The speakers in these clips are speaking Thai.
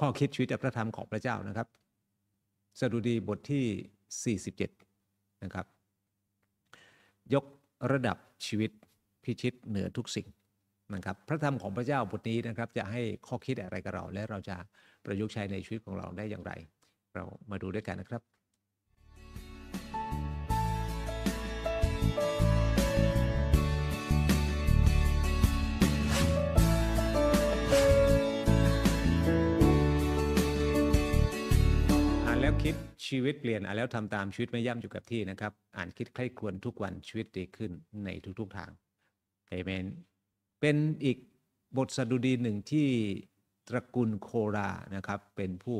ข้อคิดชีวิตและพระธรรมของพระเจ้านะครับสดุดีบทที่ 47นะครับ ยกระดับชีวิตพิชิตเหนือทุกสิ่งนะครับ พระธรรมของพระเจ้าบทนี้นะครับจะให้ข้อคิดอะไรกับเรา และเราจะประยุกต์ใช้ในชีวิตของเราได้อย่างไร เรามาดูด้วยกันนะครับแล้วคิดชีวิตเปลี่ยนอ่นแล้วทำตามชีวิตไม่ย่ำอยู่กับที่นะครับอ่านคิดใคร่ครวญทุกวันชีวิตดีขึ้นในทุกๆทางเอเมนเป็นอีกบทสดุดีหนึ่งที่ตระกูลโครานะครับเป็นผู้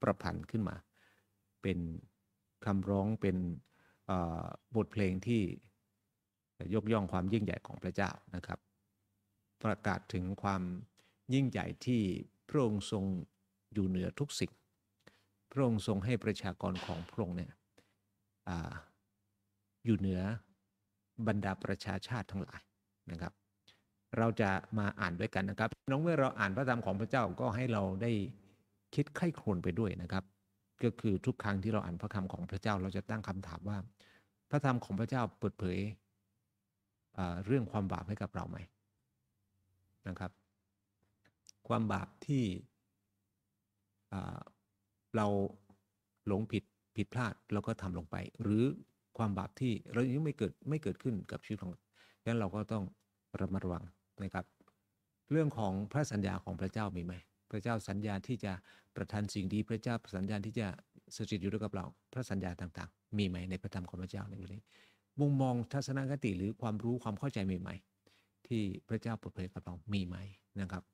ประพันธ์ขึ้นมา เป็นคำร้องเป็นบทเพลงที่ยกย่องความยิ่งใหญ่ของพระเจ้านะครับประกาศถึงความยิ่งใหญ่ที่พระองค์ทรงอยู่เหนือทุกสิ่งพระองค์ทรงให้ประชากรของพระองค์เนี่ยออยู่เหนือบรรดาประชาชาติทั้งหลายนะครับ เราจะมาอ่านด้วยกันนะครับน้องเมื่อเราอ่านพระธรรมของพระเจ้าก็ให้เราได้คิดไข้ครวนไปด้วยนะครับ ก็คือทุกครั้งที่เราอ่านพระคำของพระเจ้าเราจะตั้งคำถามว่าพระธรรมของพระเจ้าเปิดเผยเรื่องความบาปให้กับเราไหมนะครับ ความบาปที่เราหลงผิดผิดพลาดเราก็ทำลงไป หรือความบาปที่เรายังไม่เกิดไม่เกิดขึ้นกับชีวิตของดังนั้นเราก็ต้องระมัดระวังนะครับ เรื่องของพระสัญญาของพระเจ้ามีไหม พระเจ้าสัญญาที่จะประทานสิ่งดีพระเจ้าสัญญาที่จะสถิตอยู่ด้วยกับ เรา พระสัญญาต่างๆ มีไหม ใน พระธรรมของพระเจ้าในวันนี้มุมมองทัศนคติ หรือความรู้ความเข้าใจใหม่ ๆ ที่พระเจ้าเปิดเผยกับเรามีไหมนะครับ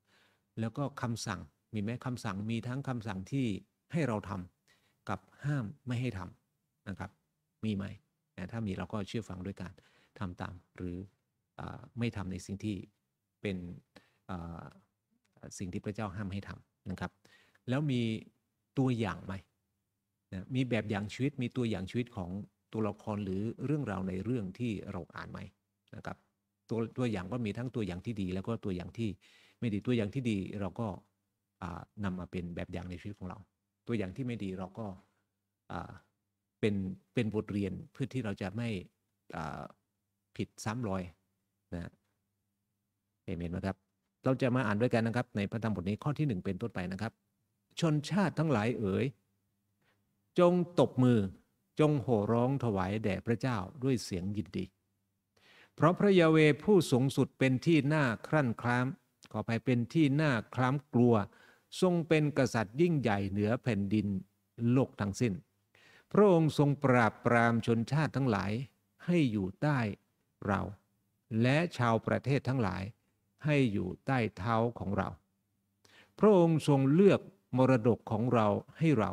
แล้วก็คำสั่งมีไหมคำสั่งมีทั้งคำสั่งที่ให้เราทำกับห้ามไม่ให้ทำนะครับมีไหมถ้ามีเราก็เชื่อฟังด้วยการทำตาม หรืออไม่ทำในสิ่งที่เป็นสิ่งที่พระเจ้าห้ามให้ทำนะครับ แล้วมีตัวอย่างไหมนะมีแบบอย่างชีวิตมีตัวอย่างชีวิตของตัวละครหรือเรื่องราวในเรื่องที่เราอ่านไหมนะครับตัวตัวอย่างก็มีทั้งตัวอย่างที่ดี แล้วก็ตัวอย่างที่ไม่ดีตัวอย่างที่ดีเราก็นำมาเป็นแบบอย่างในชีวิตของเราตัวอย่างที่ไม่ดีเราก็เป็นเป็นบทเรียนเพื่อที่เราจะไม่ผิดซ้ำรอยนะเอเมนไหมครับเราจะมาอ่านด้วยกันนะครับในพระธรรมบทนี้ข้อที่หนึ่งเป็นต้นไปนะครับ ชนชาติทั้งหลายเอ๋ยจงตบมือ จงโห่ร้องถวายแด่พระเจ้าด้วยเสียงยินดี เพราะพระยาเวผู้สูงสุดเป็นที่หน้าครั่นคล้ามขอไปเป็นที่หน้าคล้ามกลัวทรงเป็นกษัตริย์ยิ่งใหญ่เหนือแผ่นดินโลกทั้งสิ้น พระองค์ทรงปราบปรามชนชาติทั้งหลายให้อยู่ใต้เรา และชาวประเทศทั้งหลายให้อยู่ใต้เท้าของเรา พระองค์ทรงเลือกมรดกของเราให้เรา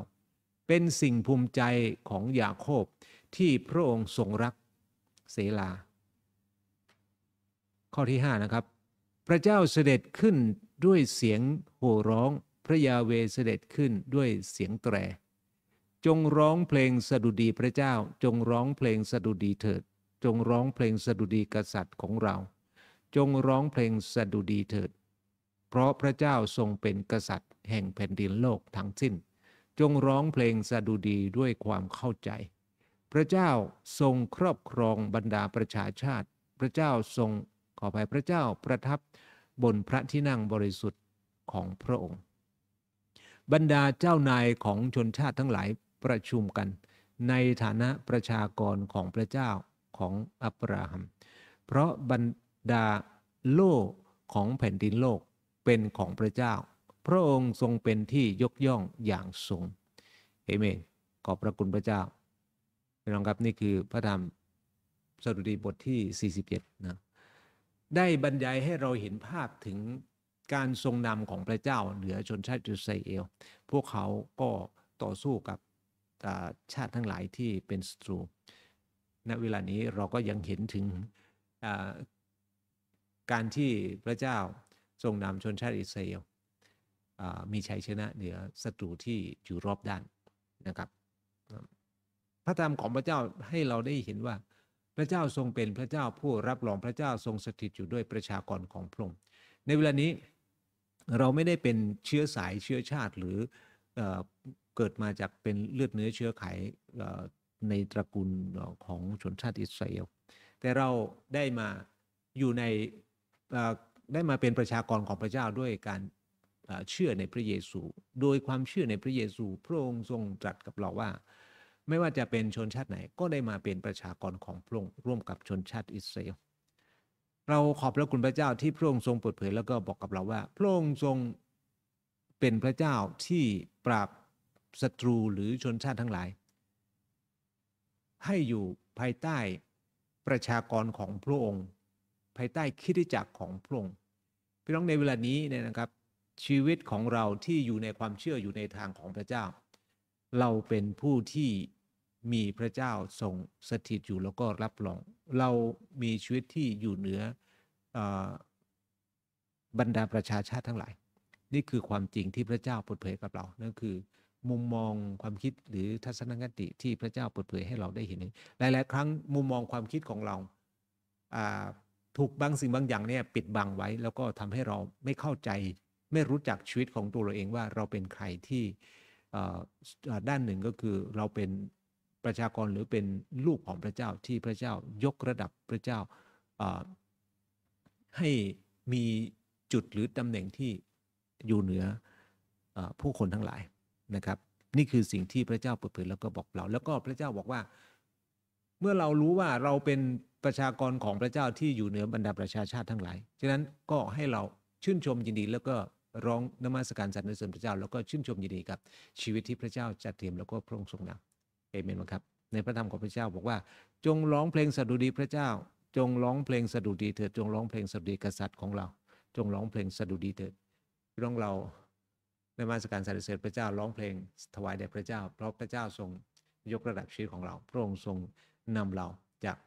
เป็นสิ่งภูมิใจของยาโคบที่พระองค์ทรงรักเสลา ข้อที่5นะครับพระเจ้าเสด็จขึ้นด้วยเสียงโห่ร้องพระยาเวเสด็จขึ้นด้วยเสียงแตร จงร้องเพลงสดุดีพระเจ้า จงร้องเพลงสดุดีเถิด จงร้องเพลงสดุดีกษัตริย์ของเรา จงร้องเพลงสดุดีเถิด เพราะพระเจ้าทรงเป็นกษัตริย์ แห่งแผ่นดินโลกทั้งสิ้น จงร้องเพลงสดุดีด้วยความเข้าใจ พระเจ้าทรงครอบครองบรรดาประชาชาติ พระเจ้าทรงขอภัยพระเจ้าประทับบนพระที่นั่งบริสุทธิ์ของพระองค์บรรดาเจ้านายของชนชาติทั้งหลายประชุมกัน ในฐานะประชากรของพระเจ้าของอับราฮัมเพราะบรรดาโลกของแผ่นดินโลกเป็นของพระเจ้าพระองค์ทรงเป็นที่ยกย่องอย่างสูงเอเมนขอบพระคุณพระเจ้าพี่น้องครับนี่คือพระธรรมสดุดีบทที่ 47 นะได้บรรยายให้เราเห็นภาพถึงการทรงนำของพระเจ้าเหนือชนชาติอิสราเอล พวกเขาก็ต่อสู้กับชาติทั้งหลายที่เป็นศัตรูณเวลานี้เราก็ยังเห็นถึงการที่พระเจ้าทรงนำชนชาติอิสราเอลมีชัยชนะเหนือศัตรูที่อยู่รอบด้านนะครับ พระธรรมของพระเจ้าให้เราได้เห็นว่าพระเจ้าทรงเป็นพระเจ้าผู้รับรองพระเจ้าทรงสถิตอยู่ด้วยประชากรของพระองค์ในเวลานี้เราไม่ได้เป็นเชื้อสายเชื้อชาติหรือเอเกิดมาจากเป็นเลือดเนื้อเชื้อไขในตระกูลของชนชาติอิสราเอลแต่เราได้มาอยู่ในได้มาเป็นประชากรของพระเจ้าด้วยการเชื่อในพระเยซู โดยความเชื่อในพระเยซูพระองค์ทรงตรัสกับเราว่าไม่ว่าจะเป็นชนชาติไหน ก็ได้มาเป็นประชากรของพระองค์ร่วมกับชนชาติอิสราเอลเราขอบพระคุณพระเจ้าที่พระองค์ทรงเปิดเผยแล้วก็บอกกับเราว่าพระองค์ทรงเป็นพระเจ้าที่ปราบศัตรูหรือชนชาติทั้งหลาย ให้อยู่ภายใต้ประชากรของพระองค์ ภายใต้คิดจักรของพระองค์พี่น้องในเวลานี้เนี่ยนะครับ ชีวิตของเราที่อยู่ในความเชื่ออยู่ในทางของพระเจ้า เราเป็นผู้ที่มีพระเจ้าทรงสถิตอยู่แล้วก็รับรอง เรามีชีวิตที่อยู่เหนือบรรดาประชาชาติทั้งหลาย นี่คือความจริงที่พระเจ้าเปิดเผยกับเรานั่นคือ มุมมองความคิดหรือทัศนคติที่พระเจ้าเปิดเผยให้เราได้เห็นหลาย ๆ ครั้งมุมมองความคิดของเราถูกบางสิ่งบางอย่างเนี่ยปิดบังไว้ แล้วก็ทำให้เราไม่เข้าใจไม่รู้จักชีวิตของตัวเราเองว่าเราเป็นใครที่ด้านหนึ่งก็คือเราเป็นประชากรหรือเป็นลูกของพระเจ้าที่พระเจ้ายกระดับพระเจ้าให้มีจุดหรือตำแหน่งที่อยู่เหนืออผู้คนทั้งหลายนะครับ นี่คือสิ่งที่พระเจ้าเปิดเผยแล้วก็บอกเรา แล้วก็พระเจ้าบอกว่าเมื่อเรารู้ว่าเราเป็นประชากรของพระเจ้าที่อยู่เหนือบรรดาประชาชาติทั้งหลายฉะนั้นก็ให้เราชื่นชมยินดี แล้วก็ร้องนมัสการสรรเสริญพระเจ้าแล้วก็ชื่นชมยินดีกับ ชีวิตที่พระเจ้าจัดเตรียมแล้วก็พระองค์ทรงนำเอเมนไหมครับในพระธรรมของพระเจ้าบอกว่าจงร้องเพลงสดุดีพระเจ้า จงร้องเพลงสดุดีเถิดจงร้องเพลงสดุดีกษัตริย์ของเรา จงร้องเพลงสดุดีเถิดพี่น้องเราในมาสการสรรเสริญพระเจ้าร้องเพลงถวายแด่พระเจ้าเพราะพระเจ้าทรงยกระดับชีวิตของเราพระองค์ทรงนำเราจาก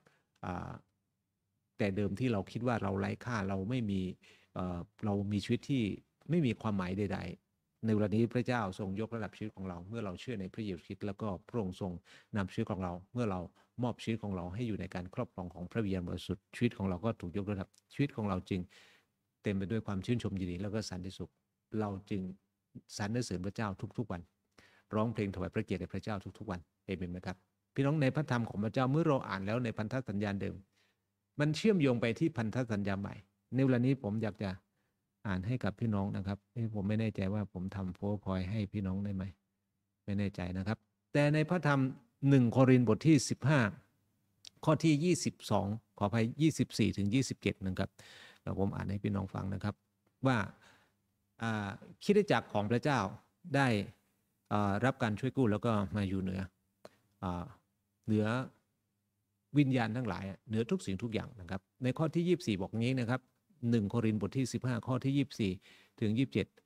แต่เดิมที่เราคิดว่าเราไร้ค่าเราไม่มีเรามีชีวิตที่ไม่มีความหมายใดในเวลานี้พระเจ้าทรงยกระดับชีวิตของเราเมื่อเราเชื่อในพระเยซูคริสต์แล้วก็พระองค์ทรงนำชีวิตของเรา เมื่อเรามอบชีวิตของเรา ให้อยู่ในการครอบครองของพระวิญญาณบริสุทธิ์ชีวิตของเราก็ถูกยกระดับชีวิตของเราจึงเต็มไปด้วยความชื่นชมยินดีแล้วก็สันติสุข เราจึงสรรเสริญพระเจ้าทุก ๆ วันร้องเพลงถวายพระเกียรติแด่พระเจ้าทุกๆวันเอเมนไหมครับ พี่น้องในพระธรรมของพระเจ้าเมื่อเราอ่านแล้วในพันธสัญญาเดิม มันเชื่อมโยงไปที่พันธสัญญาใหม่ในเวลานี้ผมอยากจะอ่านให้กับพี่น้องนะครับผมไม่แน่ใจว่าผมทำโล์พอยให้พี่น้องได้ไหม ไม่แน่ใจนะครับ แต่ในพระธรรมหนึ่งโครินบทที่15 ข้อที่ 22 ขออภัย24ถึง27 นะครับเราผมอ่านให้พี่น้องฟังนะครับ ว่าคิดจักรของพระเจ้าได้รับการช่วยกู้แล้วก็มาอยู่เหนือเหนือวิญญาณทั้งหลายเหนือทุกสิ่ง ทุกอย่างนะครับในข้อที่ 24 บอกงี้นะครับหนึ่งโครินธ์บทที่15 ข้อที่24 ถึง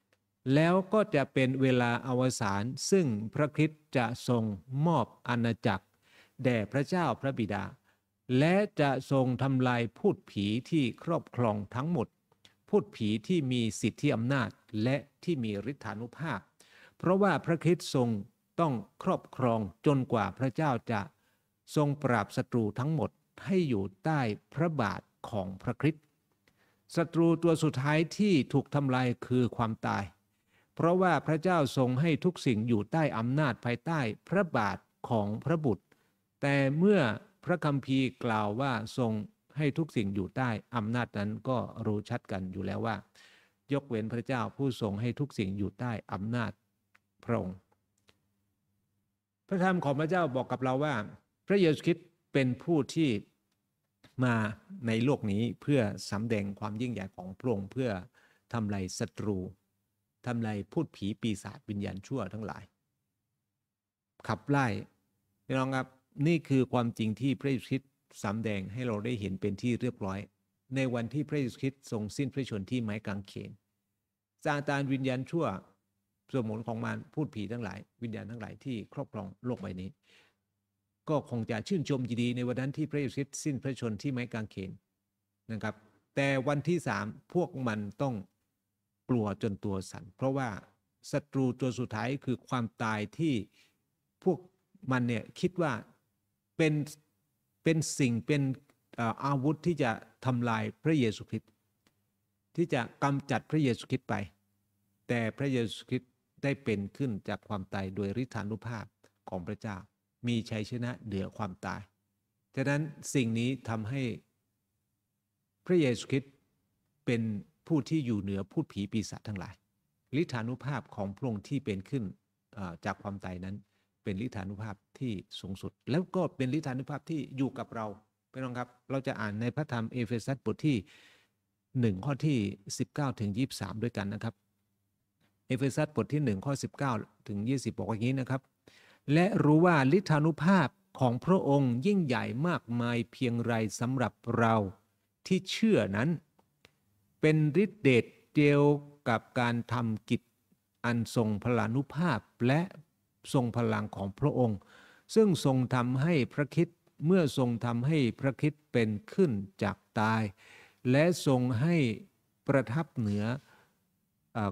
27 แล้วก็จะเป็นเวลาอวสานซึ่งพระคริสต์จะทรงมอบอาณาจักรแด่พระเจ้าพระบิดา และจะทรงทำลายพูดผีที่ครอบครองทั้งหมด พูดผีที่มีสิทธิอำนาจและที่มีฤทธานุภาพ เพราะว่าพระคริสต์ทรงต้องครอบครองจนกว่าพระเจ้าจะทรงปราบศัตรูทั้งหมดให้อยู่ใต้พระบาทของพระคริสตศัตรูตัวสุดท้ายที่ถูกทำลายคือความตาย เพราะว่าพระเจ้าทรงให้ทุกสิ่งอยู่ใต้ อำนาจภายใต้พระบาทของพระบุตร แต่เมื่อพระคัมภีร์กล่าวว่าทรงให้ทุกสิ่งอยู่ใต้ อำนาจนั้นก็รู้ชัดกันอยู่แล้วว่า ยกเว้นพระเจ้าผู้ทรงให้ทุกสิ่งอยู่ใต้ อำนาจพระองค์ พระธรรมของพระเจ้าบอกกับเราว่า พระเยซูคริสต์เป็นผู้ที่มาในโลกนี้เพื่อสำแดงความยิ่งใหญ่ของพระองค์เพื่อ ทำลายศัตรูทำลายพูดผีปีศาจวิญญาณชั่วทั้งหลาย ขับไล่พี่น้องครับนี่คือความจริงที่พระเยซูคริสต์สำแดงให้เราได้เห็นเป็นที่เรียบร้อย ในวันที่พระเยซูคริสต์ทรงสิ้นพระชนที่ไม้กางเขนซาตานวิญญาณชั่วสมุนของมันพูดผีทั้งหลาย วิญญาณทั้งหลายที่ครอบครองโลกใบนี้ก็คงจะชื่นชมยินดีในวันนั้นที่พระเยซูคริสต์สิ้นพระชนที่ไม้กางเขนนะครับแต่วันที่สามพวกมันต้องกลัวจนตัวสัน่นเพราะว่าศัตรูตัวสุดท้ายคือความตายที่พวกมันเนี่ยคิดว่าเป็นเป็นสิ่งเป็นอาวุธที่จะทำลายพระเยซูคริสต์ที่จะกำจัดพระเยซูคริสต์ไป แต่พระเยซูคริสต์ได้เป็นขึ้นจากความตายโดยฤทธานุภาพของพระเจ้ามีชัยชนะเหนือความตาย ฉะนั้นสิ่งนี้ทำให้พระเยซูคริสต์เป็นผู้ที่อยู่เหนือผู้ผีปีศาจทั้งหลายลทธานุภาพของพระองค์ที่เป็นขึ้นจากความตายนั้น เป็นลทธานุภาพที่สูงสุด แล้วก็เป็นลทธานุภาพที่อยู่กับเราไปลนองครับ เราจะอ่านในพระธรรมเอเฟซัสบทที่ 1 ข้อที่ 19ถึง23 ด้วยกันนะครับ เอเฟซัสบทที่1ข้อ19ถึง20บอกว่าอย่างนี้นะครับและรู้ว่าลิธานุภาพของพระองค์ยิ่งใหญ่มากมายเพียงไรสำหรับเราที่เชื่อนั้น เป็นฤทธิเดชเดียวกับการทำกิจอันทรงพลานุภาพและทรงพลังของพระองค์ ซึ่งทรงทำให้พระคิดเมื่อทรงทำให้พระคิดเป็นขึ้นจากตาย และทรงให้ประทับเหนือ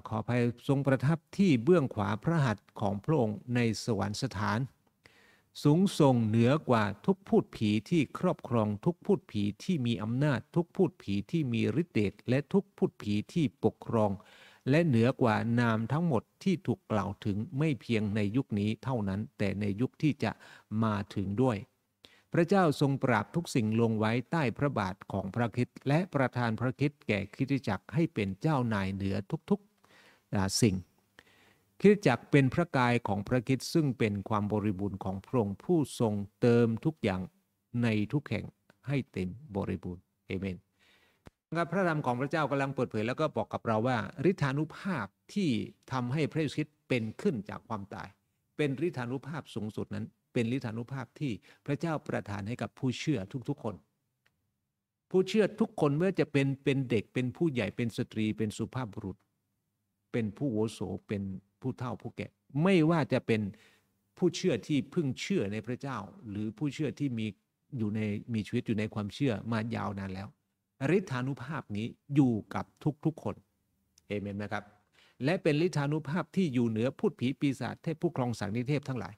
ขออภัยทรงประทับที่เบื้องขวาพระหัตถ์ของพระองค์ในสวรรคสถาน สูงส่งเหนือกว่าทุกพูดผีที่ครอบครองทุกพูดผีที่มีอำนาจทุกพูดผีที่มีฤทธิ์เดชและทุกพูดผีที่ปกครอง และเหนือกว่านามทั้งหมดที่ถูกกล่าวถึงไม่เพียงในยุคนี้เท่านั้น แต่ในยุคที่จะมาถึงด้วย พระเจ้าทรงปราบทุกสิ่งลงไว้ใต้พระบาทของพระคิดและประทานพระคิดแก่คริสตจักรให้เป็นเจ้านายเหนือทุกสิ่ง คิดจักเป็นพระกายของพระคิดซึ่งเป็นความบริบูรณ์ของพระองค์ผู้ทรงเติมทุกอย่างในทุกแห่งให้เต็มบริบูรณ์เอเมนพระธรรมของพระเจ้ากำลังเปิดเผย แล้วก็บอกกับเราว่าฤทธานุภาพที่ทำให้พระเยซูคริสต์เป็นขึ้นจากความตาย เป็นฤทธานุภาพสูงสุดนั้น เป็นฤทธานุภาพที่พระเจ้าประทานให้กับผู้เชื่อทุกๆคน ผู้เชื่อทุกคนเมื่อจะเป็นเป็นเด็กเป็นผู้ใหญ่เป็นสตรีเป็นสุภาพบุรุษเป็นผู้โวโสเป็นผู้เฒ่าผู้แก่ไม่ว่าจะเป็นผู้เชื่อที่พึ่งเชื่อในพระเจ้า หรือผู้เชื่อที่มีอยู่ในมีชีวิตอยู่ในความเชื่อมายาวนานแล้วฤทธานุภาพนี้อยู่กับทุกๆคนเอเมนนะครับ และเป็นฤทธานุภาพที่อยู่เหนือพูดผีปีศาจเทพผู้ครองสังนิเทพทั้งหลาย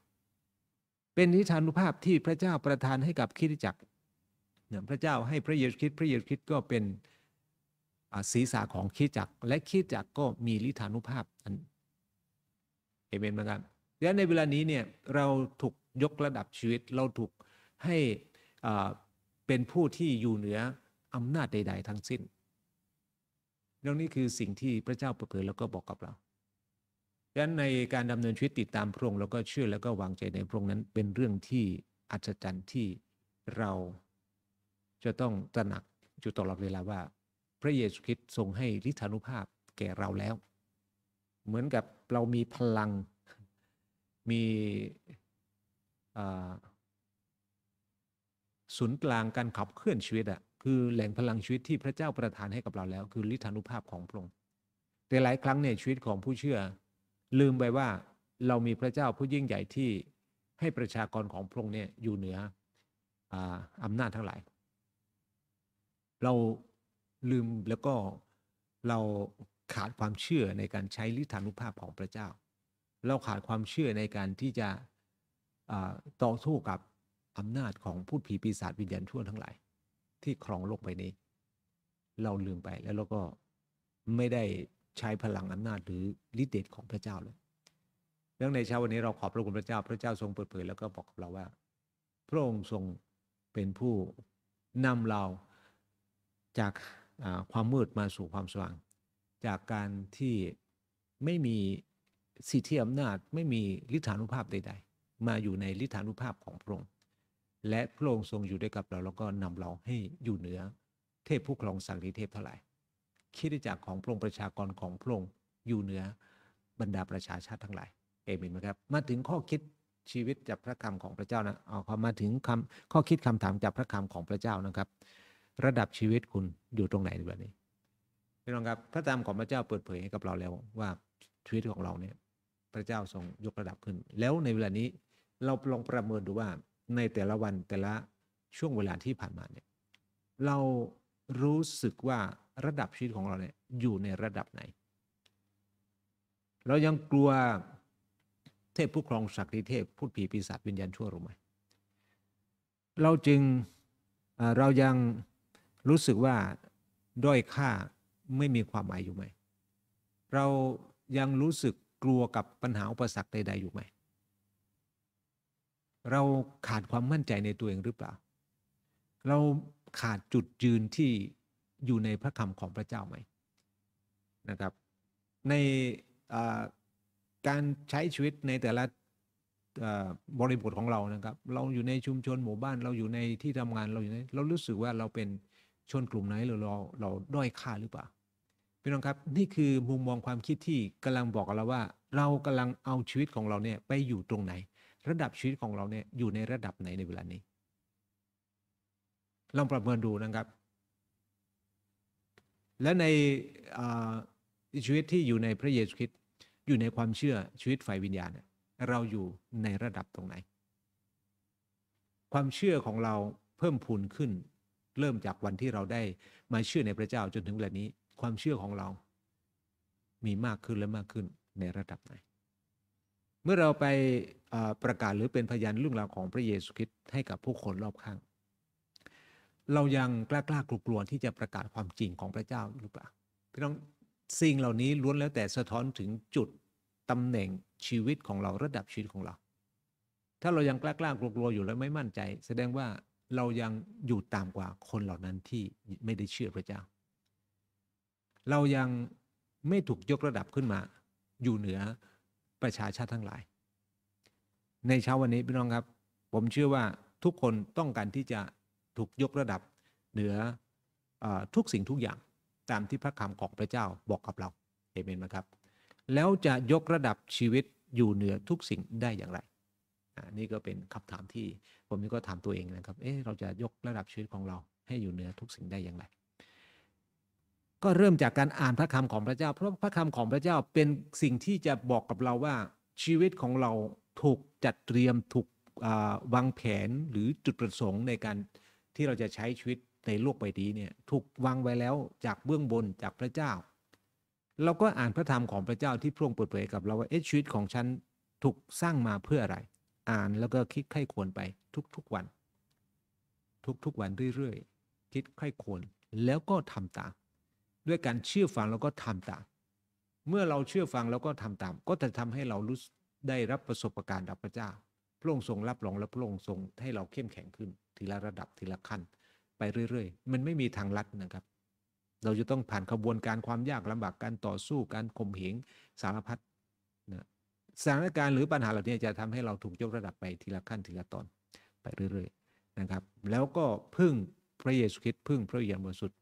เป็นฤทธานุภาพที่พระเจ้าประทานให้กับคิดจักรพระเจ้าให้พระเยซูคริสต์พระเยซูคริสต์ก็เป็นศีรษะของคิดจักรและคิดจักรก็มีลิธานุภาพอันเอเมนไหมครับดังนั้นในเวลานี้เนี่ยเราถูกยกระดับชีวิตเราถูกให้เป็นผู้ที่อยู่เหนืออำนาจใด ๆ ทั้งสิ้นเรื่องนี้คือสิ่งที่พระเจ้าเปิดเผยแล้วก็บอกกับเราดังนั้นในการดำเนินชีวิตติดตามพระองค์แล้วก็เชื่อแล้วก็วางใจในพระองค์นั้น เป็นเรื่องที่อัศจรรย์ที่เราจะต้องตระหนักอยู่ตลอดเวลาว่าพระเยซูคริสต์ทรงให้ฤทธานุภาพแก่เราแล้ว เหมือนกับเรามีพลังมีศูนย์กลางการขับเคลื่อนชีวิตอะคือแหล่งพลังชีวิตที่พระเจ้าประทานให้กับเราแล้ว คือฤทธานุภาพของพระองค์แต่หลาย ครั้งเนี่ยชีวิตของผู้เชื่อ ลืมไปว่าเรามีพระเจ้าผู้ยิ่งใหญ่ที่ให้ประชากรของพระองค์เนี่ยอยู่เหนือออำนาจทั้งหลายเราลืมแล้วก็เราขาดความเชื่อในการใช้ลทธานุภาพของพระเจ้า เราขาดความเชื่อในการที่จะต่อสู้กับอำนาจของพูดผีปีศาจวิญญาณชั่วทั้งหลายที่ครองโลกใบนี้ เราลืมไปแล้วเราก็ไม่ได้ใช้พลังอำนาจหรือฤทธิ์เดชของพระเจ้าเลย เรื่องในเช้าวันนี้ เราขอบพระคุณพระเจ้าพระเจ้าทรงเปิดเผยแล้วก็บอกกับเราว่า พระองค์ทรงเป็นผู้นำเราจากความมืดมาสู่ความสว่างจากการที่ไม่มีสิทธิอำนาจไม่มีลิฐานุภาพใด ๆ มาอยู่ในลิฐานุภาพของพระองค์และพระองค์ทรงอยู่ด้วยกับเรา แล้วก็นำเราให้อยู่เหนือเทพผู้ครองสังริเทพเท่าไหร่ คิดจากของพระองค์ประชากรของพระองค์อยู่เหนือบรรดาประชาชาติทั้งหลายเอเมนไหมครับมาถึงข้อคิดชีวิตจากพระคำของพระเจ้านะเอาความมาถึงคำข้อคิดคำถามจากพระคำของพระเจ้านะครับระดับชีวิตคุณอยู่ตรงไหนแบบนี้พี่น้องครับพระธรรมของพระเจ้าเปิดเผยให้กับเราแล้วว่าชีวิตของเราเนี่ยพระเจ้าทรงยกระดับขึ้น แล้วในเวลานี้เราลองประเมินดูว่าในแต่ละวันแต่ละช่วงเวลาที่ผ่านมาเนี่ยเรารู้สึกว่าระดับชีวิตของเราเนี่ยอยู่ในระดับไหน เรายังกลัวเทพผู้ครองศักดิ์เทพพูดผีปีศาจวิญญาณชั่วรู้ไหมเราจึงเรายังรู้สึกว่าด้อยค่าไม่มีความหมายอยู่ไหม เรายังรู้สึกกลัวกับปัญหาอุปสรรคใด ๆอยู่ไหม เราขาดความมั่นใจในตัวเองหรือเปล่า เราขาดจุดยืนที่อยู่ในพระคำของพระเจ้าไหมนะครับ ในการใช้ชีวิตในแต่ละบริบทของเรานะครับ เราอยู่ในชุมชนหมู่บ้านเราอยู่ในที่ทำงานเราอยู่ในเรารู้สึกว่าเราเป็นชนกลุ่มไหนเราเราเราด้อยค่าหรือเปล่าพี่น้องครับนี่คือมุมมองความคิดที่กำลังบอกเราว่าเรากำลังเอาชีวิตของเราเนี่ยไปอยู่ตรงไหน ระดับชีวิตของเราเนี่ยอยู่ในระดับไหนในเวลานี้ ลองประเมินดูนะครับ และในชีวิตที่อยู่ในพระเยซูคริสต์อยู่ในความเชื่อชีวิตฝ่ายวิญญาณเราอยู่ในระดับตรงไหน ความเชื่อของเราเพิ่มพูนขึ้นเริ่มจากวันที่เราได้มาเชื่อในพระเจ้าจนถึงเวลานี้ความเชื่อของเรา มีมากขึ้นและมากขึ้นในระดับไหน เมื่อเราไปประกาศหรือเป็นพยานเรื่องราวของพระเยซูคริสต์ให้กับผู้คนรอบข้าง เรายังกล้ากล้ากลัวๆที่จะประกาศความจริงของพระเจ้าหรือเปล่าพี่น้องสิ่งเหล่านี้ล้วนแล้วแต่สะท้อนถึงจุดตำแหน่งชีวิตของเราระดับชีวิตของเรา ถ้าเรายังกล้ากล้ากลัวอยู่และไม่มั่นใจ แสดงว่าเรายังอยู่ตามกว่าคนเหล่านั้นที่ไม่ได้เชื่อพระเจ้า เรายังไม่ถูกยกระดับขึ้นมา อยู่เหนือประชาชาติทั้งหลาย ในเช้าวันนี้พี่น้องครับ ผมเชื่อว่าทุกคนต้องการที่จะถูกยกระดับเหนืออทุกสิ่งทุกอย่างตามที่พระคำของพระเจ้าบอกกับเราเอเมนไหมครับแล้วจะยกระดับชีวิตอยู่เหนือทุกสิ่งได้อย่างไรนี่ก็เป็นคำถามที่ ผมนี่ก็ถามตัวเองนะครับ เอ๊ะ เราจะยกระดับชีวิตของเราให้อยู่เหนือทุกสิ่งได้อย่างไร ก็เริ่มจากการอ่านพระคำของพระเจ้า เพราะพระคำของพระเจ้าเป็นสิ่งที่จะบอกกับเราว่าชีวิตของเราถูกจัดเตรียมถูกวางแผนหรือจุดประสงค์ในการที่เราจะใช้ชีวิตในโลกใบนี้เนี่ย ถูกวางไว้แล้วจากเบื้องบนจากพระเจ้า เราก็อ่านพระธรรมของพระเจ้าที่พระองค์เปิดเผยกับเราว่าเอ๊ะชีวิตของฉันถูกสร้างมาเพื่ออะไรอ่าน แล้วก็คิดไข้ควรไปทุก ๆ วัน ทุกๆ วันเรื่อยๆ คิดไข้ควรแล้วก็ ทำตามด้วยการเชื่อฟังแล้วก็ทำตามเมื่อเราเชื่อฟังแล้วก็ทำตาม ก็จะทำให้เรารู้ได้รับประสบการณ์ดับพระเจ้า พระองค์ทรงรับรองและพระองค์ทรง ให้เราเข้มแข็งขึ้น ทีละระดับทีละขั้น ไปเรื่อยๆมันไม่มีทางลัดนะครับ เราจะต้องผ่านขบวนการความยากลำบากการต่อสู้การข่มเหงสารพัดนะสถานการณ์หรือปัญหาเหล่านี้จะทำให้เราถูกยกระดับไปทีละขั้นทีละตอนไปเรื่อยๆนะครับแล้วก็พึ่งพระเยซูคริสต์พึ่งพระเยซูบริสุทธิ์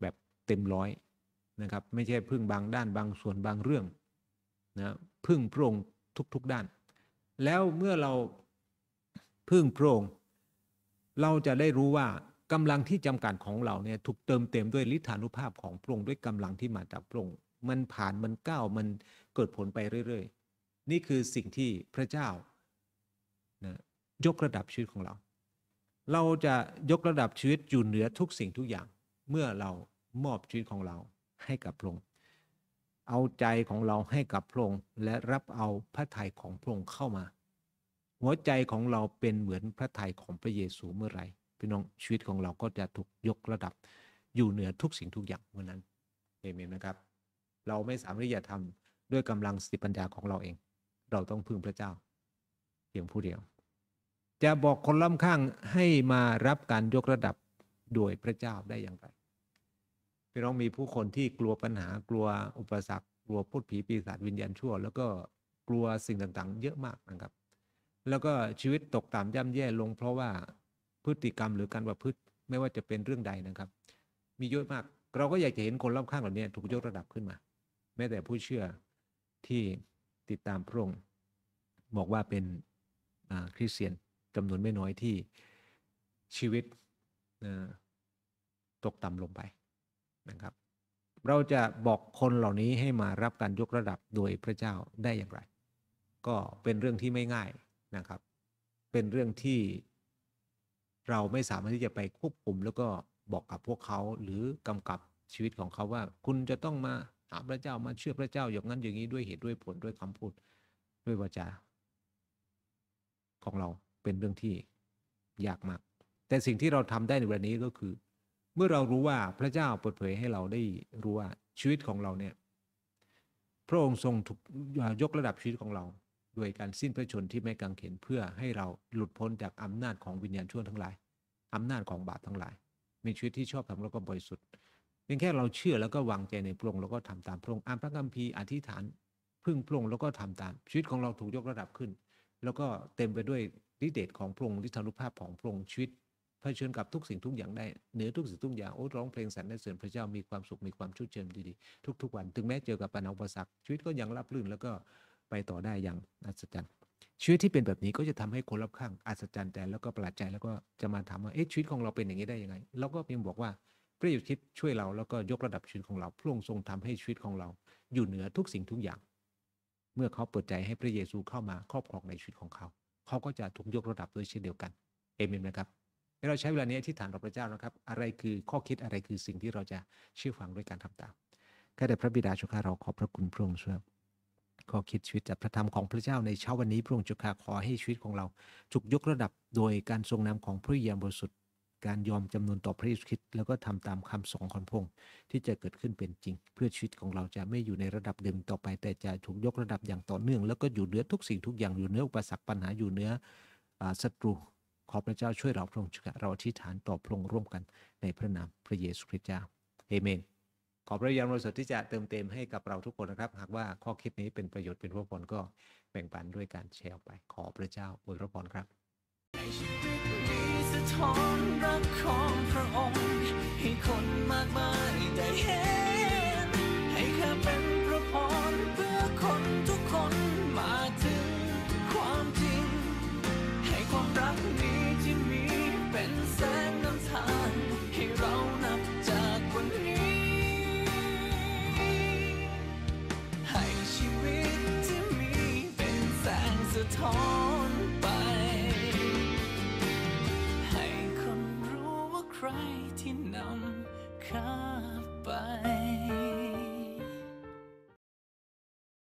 แบบเต็มร้อยนะครับไม่ใช่พึ่งบางด้านบางส่วนบางเรื่องนะพึ่งพระองค์ทุกๆด้าน แล้วเมื่อเราพึ่งพระองค์เราจะได้รู้ว่ากำลังที่จำกัดของเราเนี่ยถูกเติมเต็มด้วยฤทธานุภาพของพระองค์ด้วยกำลังที่มาจากพระองค์มันผ่านมันก้าวมันเกิดผลไปเรื่อยนี่คือสิ่งที่พระเจ้านะยกระดับชีวิตของเรา เราจะยกระดับชีวิตอยู่เหนือทุกสิ่งทุกอย่าง เมื่อเรามอบชีวิตของเราให้กับพระองค์ เอาใจของเราให้กับพระองค์และรับเอาพระทัยของพระองค์เข้ามา หัวใจของเราเป็นเหมือนพระทัยของพระเยซูเมื่อไรพี่น้องชีวิตของเราก็จะถูกยกระดับอยู่เหนือทุกสิ่งทุกอย่างเมื่อนั้นเอเมนนะครับ เราไม่สามารถที่จะทำด้วยกำลังสติปัญญาของเราเองเราต้องพึ่งพระเจ้าเพียงผู้เดียว จะบอกคนล้ำข้างให้มารับการยกระดับโดยพระเจ้าได้อย่างไรพี่น้องมีผู้คนที่กลัวปัญหากลัวอุปสรรคกลัวพูดผีปีศาจวิญญาณชั่ว แล้วก็กลัวสิ่งต่างๆ เยอะมากนะครับ แล้วก็ชีวิตตกต่ำย่ำแย่ลงเพราะว่าพฤติกรรมหรือการประพฤติ ไม่ว่าจะเป็นเรื่องใดนะครับ มีเยอะมากเราก็อยากจะเห็นคนรอบข้างเหล่านี้ ถูกยกระดับขึ้นมา แม้แต่ผู้เชื่อที่ติดตามพระองค์บอกว่าเป็นคริสเตียนจำนวนไม่น้อยที่ชีวิตตกต่ำลงไปนะครับ เราจะบอกคนเหล่านี้ให้มารับการยกระดับโดยพระเจ้าได้อย่างไร ก็เป็นเรื่องที่ไม่ง่ายนะครับ เป็นเรื่องที่เราไม่สามารถที่จะไปควบคุม แล้วก็บอกกับพวกเขาหรือกำกับชีวิตของเขาว่าคุณจะต้องมาหาพระเจ้ามา เชื่อพระเจ้าอย่างนั้นอย่างนี้ ด้วยเหตุด้วยผลด้วยคำพูดด้วยวาจาของเราเป็นเรื่องที่ยากมากแต่สิ่งที่เราทำได้ในวันนี้ก็คือ เมื่อเรารู้ว่าพระเจ้าเปิดเผยให้เราได้รู้ว่า ชีวิตของเราเนี่ยพระองค์ทรงถูกยกระดับชีวิตของเราโดยการสิ้นพระชนที่ไม่กังเขนเพื่อให้เราหลุดพ้นจากอำนาจของวิญญาณชั่วทั้งหลาย อำนาจของบาปทั้งหลาย มีชีวิตที่ชอบทำแล้วก็บริสุทธิ์เพียงแค่เราเชื่อแล้วก็วางใจในพระองค์แล้วก็ทำตามพระองค์อ่านพระคัมภีร์อธิษฐาน พึ่งพระองค์แล้วก็ทำตาม ชีวิตของเราถูกยกระดับขึ้น แล้วก็เต็มไปด้วยฤทธิ์เดชของพระองค์ฤทธานุภาพของพระองค์ชีวิตเผชิญ กับทุกสิ่งทุกอย่างได้ เหนือทุกสิ่งทุกอย่างโอ้ร้องเพลงสรรเสริญพระเจ้ามีความสุขมีความชุ่มชช่มดีๆ ทุก ๆ วันถึงแม้เจอกับปัญหาอุปสรรคชีวิตก็ยังรับรื่นแล้วก็ไปต่อได้อย่างอัศจรรย์ ชีวิตที่เป็นแบบนี้ก็จะทำให้คนรอบข้างอัศจรรย์ใจแล้วก็ประหลาดใจแล้วก็จะมาถามว่าเอ๊ะชีวิตของเราเป็นอย่างนี้ได้ยังไงเราก็เพียงบอกว่าพระเยซูคริสต์ช่วยเราแล้วก็ยกระดับชีวิตของเราพระองค์ทรงทำให้ชีวิตของเรา อยู่เหนือทุกสิ่งทุกอย่าง เมื่อเขาเปิดใจให้พระเยซูเข้ามาครอบครองในชีวิตของเขา เขาก็จะถูกยกระดับด้วยเช่นเดียวกันเอเมนนะครับเราใช้เวลานี้ที่ฐานต่อพระเจ้านะครับ อะไรคือข้อคิดอะไรคือสิ่งที่เราจะเชื่อฟังด้วยการทำตามข้าแต่พระบิดาชุกาเราขอบพระคุณพระองค์ช่วยข้อคิดชีวิตจากพระธรรมของพระเจ้าในเช้าวันนี้พระองค์จุกาขอให้ชีวิตของเราถูกยกระดับโดยการทรงนำของพระเยซูบริสุทธิการยอมจำนวนต่อพระเยซูคริสต์แล้วก็ทำตามคำสองของพระองค์ที่จะเกิดขึ้นเป็นจริงเพื่อชีวิตของเราจะไม่อยู่ในระดับเดิมต่อไปแต่จะถูกยกระดับอย่างต่อเนื่อง แล้วก็อยู่เหนือทุกสิ่งทุกอย่าง อยู่เหนืออุปสรรคปัญหา อยู่เหนือศัตรู ขอพระเจ้าช่วยเราพระองค์เราอธิษฐานต่อพระองค์ร่วมกันในพระนามพระเยซูคริสต์เจ้าเอเมนขอพระยามรสดที่จะเติมเต็มให้กับเราทุกคนนะครับ หากว่าข้อคิดนี้เป็นประโยชน์เป็นพระพรก็แบ่งปันด้วยการแชร์ไป ขอพระเจ้าอวยพระพรครับในชีวิตนี้สะท้อนรักของพระองค์ ให้คนมากมายได้เห็น ให้เธอเป็นพระพรเพื่อคนทุกคนมาถึงความจริง ให้ความรักนี้ที่มีเป็นแสงนำทางให้เรานับจากวันนี้ ให้ชีวิตที่มีเป็นแสงสะท้อนใครที่นำข้าไป